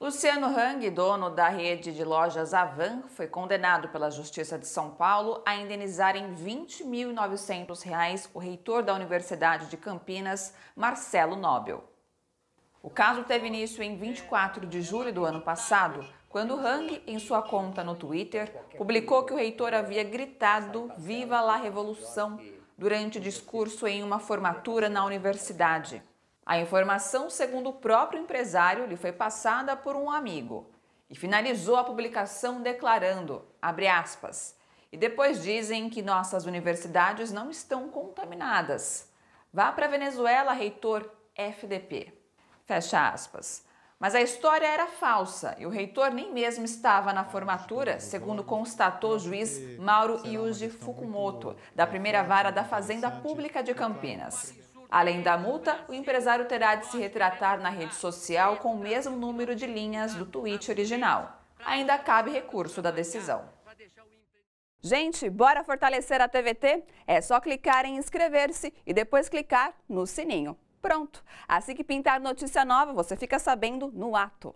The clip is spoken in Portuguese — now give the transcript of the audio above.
Luciano Hang, dono da rede de lojas Avan, foi condenado pela Justiça de São Paulo a indenizar em R$ 20.900 o reitor da Universidade de Campinas, Marcelo Nobel. O caso teve início em 24 de julho do ano passado, quando Hang, em sua conta no Twitter, publicou que o reitor havia gritado Viva la Revolução durante discurso em uma formatura na universidade. A informação, segundo o próprio empresário, lhe foi passada por um amigo e finalizou a publicação declarando, aspas, e depois dizem que nossas universidades não estão contaminadas. Vá para a Venezuela, reitor FDP. Fecha aspas. Mas a história era falsa e o reitor nem mesmo estava na formatura, segundo constatou o juiz Mauro Yuji Fukumoto, da primeira vara da Fazenda Pública de Campinas. Além da multa, o empresário terá de se retratar na rede social com o mesmo número de linhas do tweet original. Ainda cabe recurso da decisão. Gente, bora fortalecer a TVT? É só clicar em inscrever-se e depois clicar no sininho. Pronto! Assim que pintar notícia nova, você fica sabendo no ato.